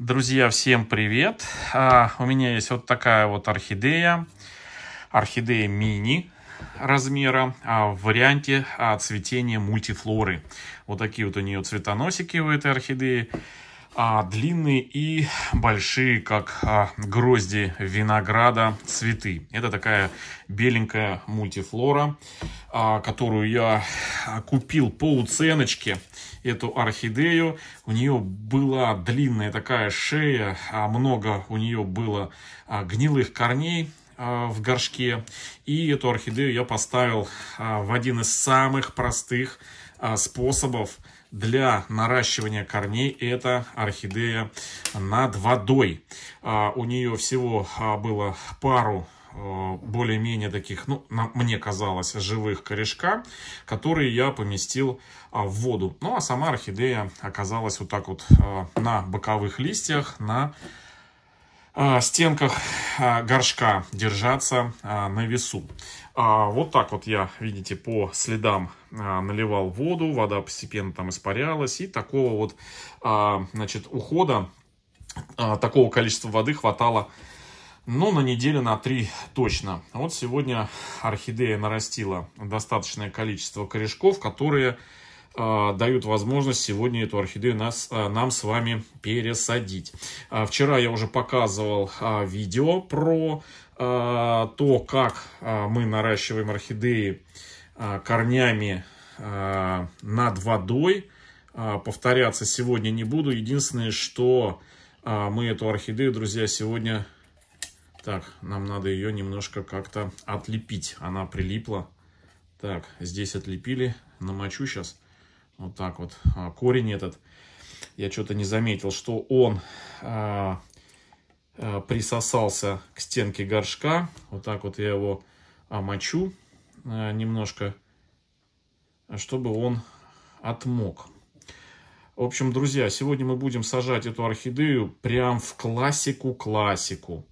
Друзья, всем привет! А, у меня есть вот такая вот орхидея, орхидея мини размера а, в варианте а, цветения мультифлоры. Вот такие вот у нее цветоносики у этой орхидеи а, длинные и большие, как а, грозди винограда, цветы. Это такая беленькая мультифлора, а, которую я купил по уценочке, эту орхидею. У нее была длинная такая шея, а много у нее было а, гнилых корней, а, в горшке. И эту орхидею я поставил а, в один из самых простых а, способов для наращивания корней это орхидея над водой. А, у нее всего а, было пару а, более-менее таких, ну, мне казалось, живых корешка, которые я поместил в воду. Ну, а сама орхидея оказалась вот так вот на боковых листьях, на а, стенках а, горшка держаться а, на весу. Вот так вот я, видите, по следам наливал воду, вода постепенно там испарялась, и такого вот, значит, ухода, такого количества воды хватало, ну, на неделю, на три точно. Вот сегодня орхидея нарастила достаточное количество корешков, которые а, дают возможность сегодня эту орхидею нас, а, нам с вами пересадить. А, вчера я уже показывал видео про то, как мы наращиваем орхидеи корнями над водой. Повторяться сегодня не буду. Единственное, что мы эту орхидею, друзья, сегодня... Так, нам надо ее немножко как-то отлепить. Она прилипла. Так, здесь отлепили. Намочу сейчас. Вот так вот. А, корень этот. Я что-то не заметил, что он а, а, присосался к стенке горшка. Вот так вот я его омочу немножко, чтобы он отмок. В общем, друзья, сегодня мы будем сажать эту орхидею прям в классику-классику,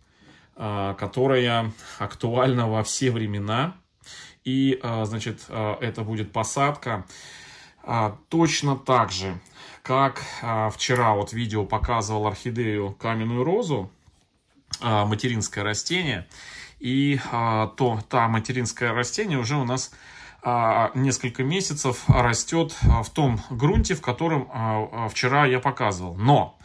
которая актуальна во все времена. И, значит, это будет посадка а, точно так же, как а, вчера вот видео показывал орхидею каменную розу, а, материнское растение, и то, та материнское растение уже у нас несколько месяцев растет в том грунте, в котором вчера я показывал. Но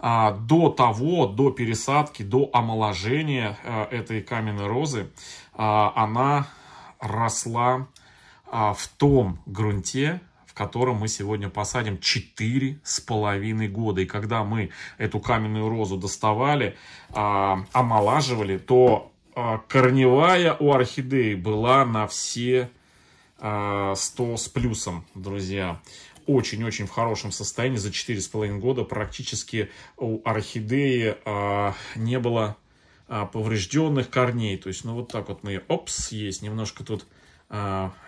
до того, до пересадки, до омоложения этой каменной розы, она росла в том грунте, котором мы сегодня посадим 4,5 года. И когда мы эту каменную розу доставали, а, омолаживали, то а, корневая у орхидеи была на все 100 а, с плюсом, друзья очень-очень в хорошем состоянии. За 4,5 года практически у орхидеи не было поврежденных корней. То есть, ну вот так вот мы опс, есть. Немножко тут,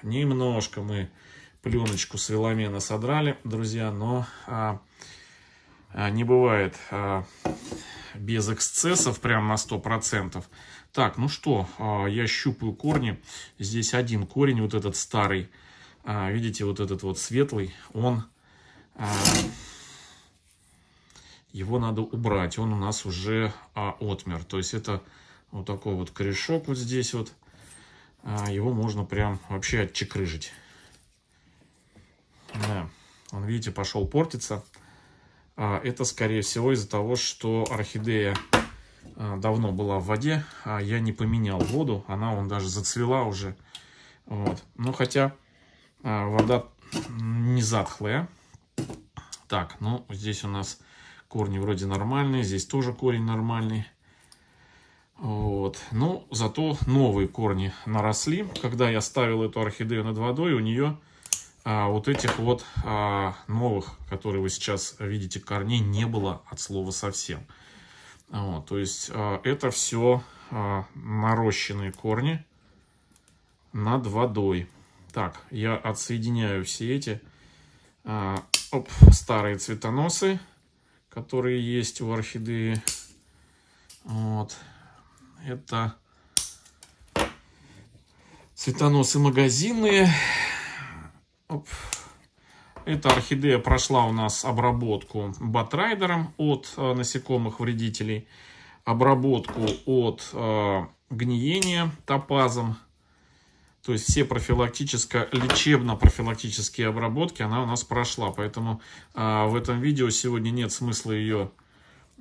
немножко мы пленочку с веломена содрали, друзья, но а, а, не бывает а, без эксцессов прям на 100%. Так, ну что, а, я щупаю корни. Здесь один корень, вот этот старый, а, видите, вот этот вот светлый, он... А, его надо убрать, он у нас уже а, отмер. То есть это вот такой вот корешок вот здесь вот. А, его можно прям вообще отчекрыжить. Да, он, видите, пошел портиться. А, это, скорее всего, из-за того, что орхидея а, давно была в воде, а я не поменял воду. Она, он даже зацвела уже. Вот. Но ну, хотя а, вода не затхлая. Так, ну, здесь у нас корни вроде нормальные. Здесь тоже корень нормальный. Вот. ну зато новые корни наросли. Когда я ставил эту орхидею над водой, у нее а, вот этих вот а, новых, которые вы сейчас видите, корней не было от слова совсем. Вот, то есть а, это все а, нарощенные корни над водой. Так, я отсоединяю все эти а, оп, старые цветоносы, которые есть у орхидеи. Вот, это цветоносы магазинные. Оп. Эта орхидея прошла у нас обработку батрайдером от э, насекомых-вредителей, обработку от э, гниения топазом. То есть все профилактическо, лечебно-профилактические обработки она у нас прошла. Поэтому э, в этом видео сегодня нет смысла ее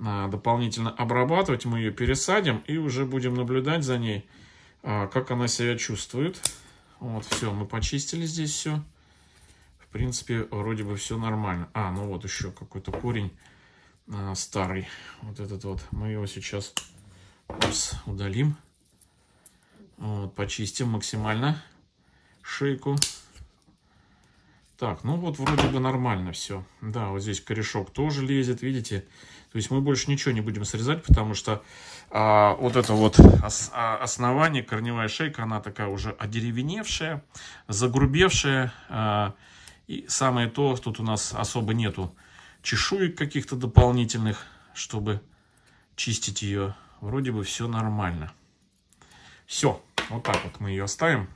э, дополнительно обрабатывать. Мы ее пересадим и уже будем наблюдать за ней, э, как она себя чувствует. Вот, все, мы почистили здесь все. В принципе, вроде бы все нормально. А, ну вот еще какой-то корень э, старый. Вот этот вот. Мы его сейчас упс, удалим. Вот, почистим максимально шейку. Так, ну вот вроде бы нормально все. Да, вот здесь корешок тоже лезет, видите? То есть мы больше ничего не будем срезать, потому что а, вот это вот ос, а, основание, корневая шейка, она такая уже одеревеневшая, загрубевшая. А, и самое то, тут у нас особо нету чешуек каких-то дополнительных, чтобы чистить ее. Вроде бы все нормально. Все, вот так вот мы ее оставим.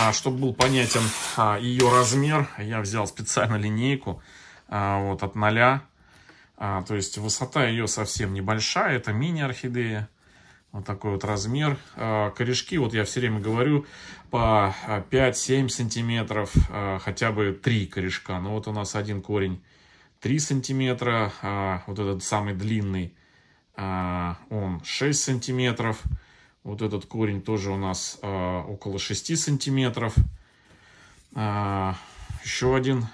А, чтобы был понятен а, ее размер, я взял специально линейку а, вот от ноля. А, то есть высота ее совсем небольшая, это мини-орхидея. Вот такой вот размер. А, корешки, вот я все время говорю, по 5-7 а, сантиметров, а, хотя бы 3 корешка. Но вот у нас один корень 3 сантиметра, вот этот самый длинный, он 6 сантиметров. Вот этот корень тоже у нас около 6 сантиметров. Еще один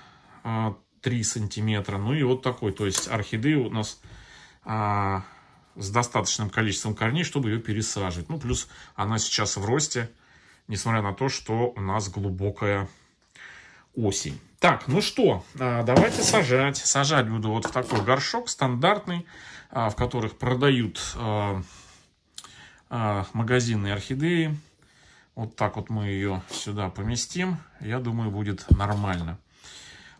3 сантиметра. Ну и вот такой, то есть орхидеи у нас с достаточным количеством корней, чтобы ее пересаживать. Ну, плюс она сейчас в росте, несмотря на то, что у нас глубокая осень. Так, ну что, а, давайте сажать. Сажать буду вот в такой горшок стандартный, а, в которых продают а, магазинные орхидеи. Вот так вот мы ее сюда поместим. Я думаю, будет нормально.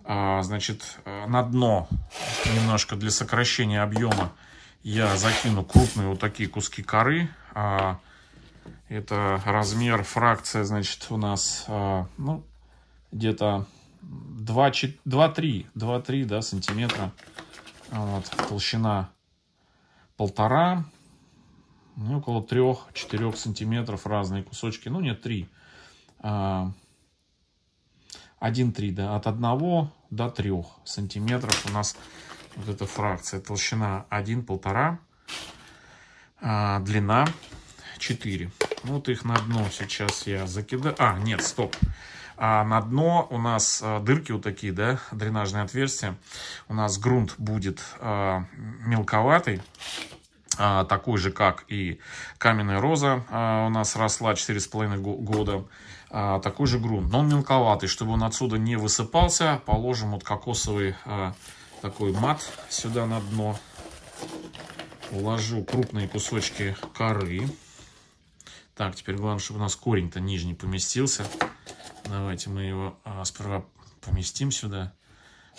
Значит, э, на дно немножко для сокращения объема я закину крупные вот такие куски коры. А, это размер, фракция, значит, у нас а, ну, где-то 2-3 да, сантиметра. Вот, толщина полтора, ну, около 3-4 сантиметров разные кусочки. Ну, нет, 3. 1-3, а, да, от 1 до 3 сантиметров у нас вот эта фракция, толщина 1, 1,5, а, длина 4. Вот их на дно сейчас я закидаю. А, нет, стоп. А на дно у нас а, дырки вот такие, да, дренажные отверстия. У нас грунт будет а, мелковатый такой же, как и каменная роза у нас росла 4,5 года, такой же грунт, но он мелковатый, чтобы он отсюда не высыпался, положим вот кокосовый такой мат сюда на дно. Уложу крупные кусочки коры. Так, теперь главное, чтобы у нас корень-то нижний поместился. Давайте мы его а, справа поместим сюда.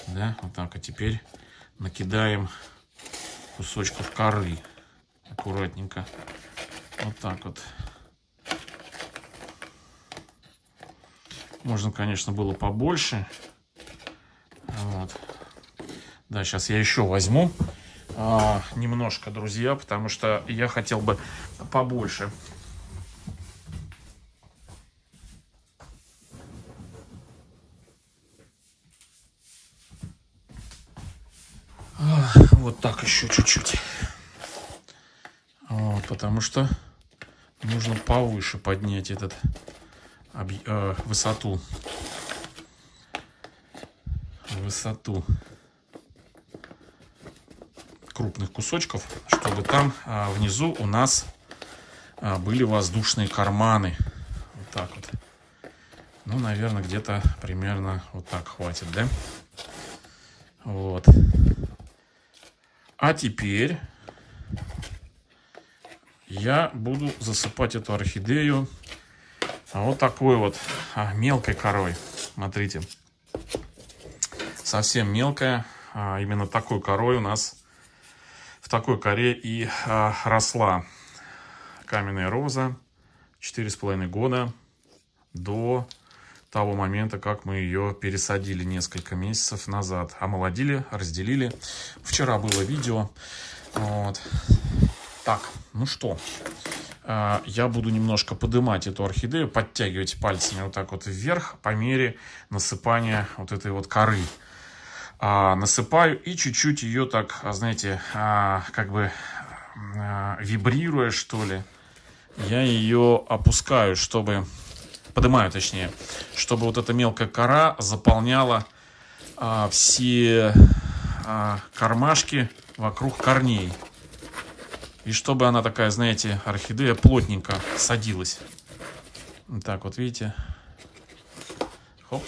Да, вот так. А теперь накидаем кусочков коры. Аккуратненько. Вот так вот. Можно, конечно, было побольше. Да, сейчас я еще возьму а, немножко, друзья, потому что я хотел бы побольше. Вот так еще чуть-чуть. Вот, а, потому что нужно повыше поднять этот э, высоту. Высоту крупных кусочков, чтобы там а, внизу у нас а, были воздушные карманы. Вот так вот. Ну, наверное, где-то примерно вот так хватит, да? Вот. А теперь я буду засыпать эту орхидею а, вот такой вот а, мелкой корой. Смотрите. Совсем мелкая. А, именно такой корой у нас в такой коре и а, росла каменная роза 4,5 года до того момента, как мы ее пересадили несколько месяцев назад. Омолодили, разделили. Вчера было видео. Вот. Так, ну что, а, я буду немножко подымать эту орхидею, подтягивать пальцами вот так вот вверх по мере насыпания вот этой вот коры а, насыпаю и чуть-чуть ее так, а, знаете, а, как бы а, вибрируя, что ли, я ее опускаю, чтобы, поднимаю точнее, чтобы вот эта мелкая кора заполняла а, все а, кармашки вокруг корней. И чтобы она такая, знаете, орхидея плотненько садилась. так вот, видите. Хоп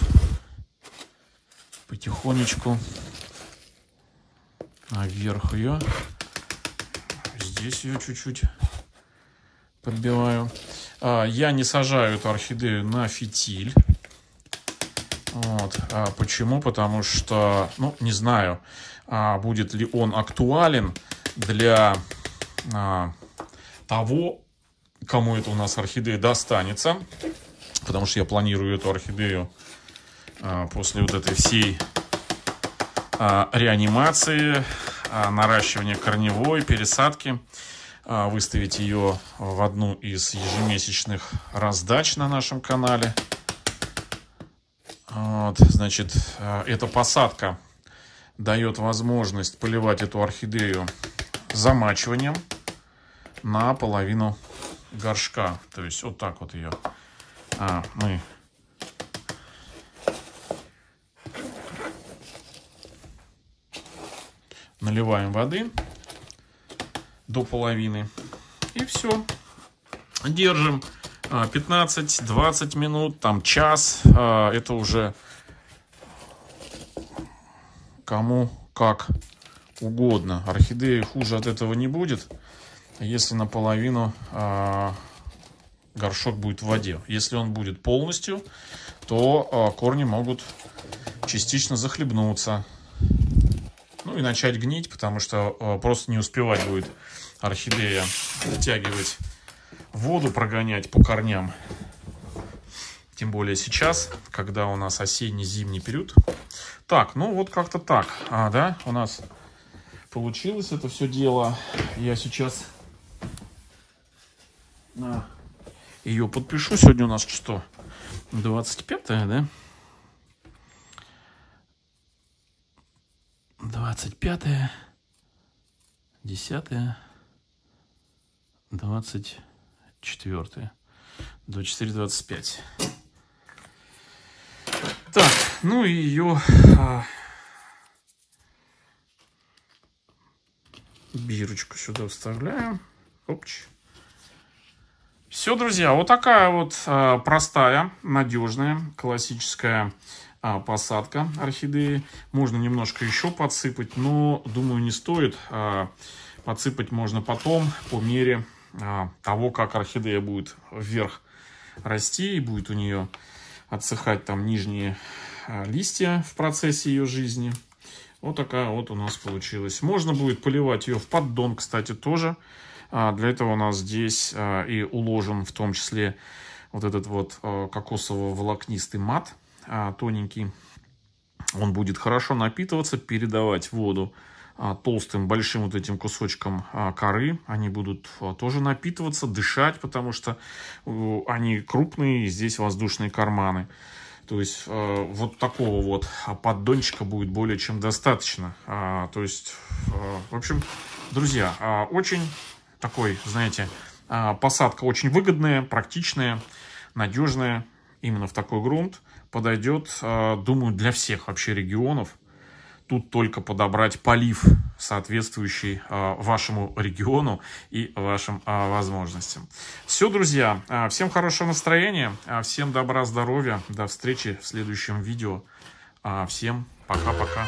потихонечку наверх ее. Здесь ее чуть-чуть подбиваю. А, я не сажаю эту орхидею на фитиль. Вот. А почему? Потому что, ну, не знаю, а будет ли он актуален для а, того, кому это у нас орхидея достанется. Потому что я планирую эту орхидею а, после вот этой всей а, реанимации, а, наращивания корневой, пересадки, выставить ее в одну из ежемесячных раздач на нашем канале. Вот, значит, эта посадка дает возможность поливать эту орхидею замачиванием на половину горшка. То есть вот так вот ее а, мы наливаем воды до половины. И все. Держим 15-20 а, минут, там час. А, это уже кому как угодно. Орхидеи хуже от этого не будет, если наполовину а, горшок будет в воде. Если он будет полностью, то корни могут частично захлебнуться и начать гнить, потому что э, просто не успевать будет орхидея втягивать воду, прогонять по корням. Тем более сейчас, когда у нас осенний-зимний период. Так, ну вот как-то так, а, да, у нас получилось это все дело. Я сейчас ее подпишу. Сегодня у нас что? 25 да? двадцать пятое, десятое, двадцать четвертое. 24-25. Так, ну и ее а, бирочку сюда вставляем. Опч. Все, друзья, вот такая вот а, простая, надежная, классическая а, посадка орхидеи. Можно немножко еще подсыпать, но, думаю, не стоит. А, подсыпать можно потом по мере а, того, как орхидея будет вверх расти и будет у нее отсыхать там нижние листья в процессе ее жизни. Вот такая вот у нас получилась. Можно будет поливать ее в поддон, кстати, тоже. для этого у нас здесь и уложен в том числе вот этот вот кокосово-волокнистый мат – а, тоненький. Он будет хорошо напитываться, передавать воду а, толстым большим вот этим кусочком а, коры. Они будут тоже напитываться, дышать, потому что они крупные, и здесь воздушные карманы. То есть вот такого вот поддончика будет более чем достаточно. То есть, в общем, друзья, очень такой, знаете, посадка очень выгодная, практичная, надежная именно в такой грунт подойдет, а, думаю, для всех вообще регионов. Тут только подобрать полив, соответствующий а, вашему региону и вашим а, возможностям. Все, друзья. Всем хорошего настроения. Всем добра, здоровья. До встречи в следующем видео. Всем пока-пока.